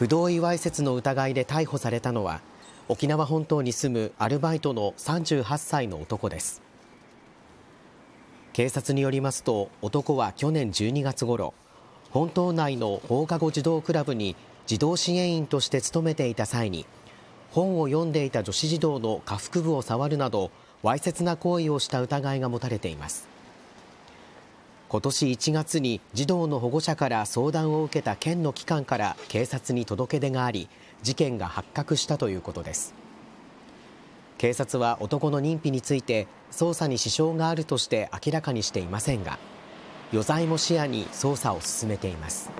不同意わいせつの疑いで逮捕されたのは、沖縄本島に住むアルバイトの38歳の男です。警察によりますと、男は去年12月ごろ、本島内の放課後児童クラブに児童支援員として勤めていた際に、本を読んでいた女子児童の下腹部を触るなど、わいせつな行為をした疑いが持たれています。今年1月に児童の保護者から相談を受けた県の機関から警察に届け出があり事件が発覚したということです警察は男の認否について捜査に支障があるとして明らかにしていませんが余罪も視野に捜査を進めています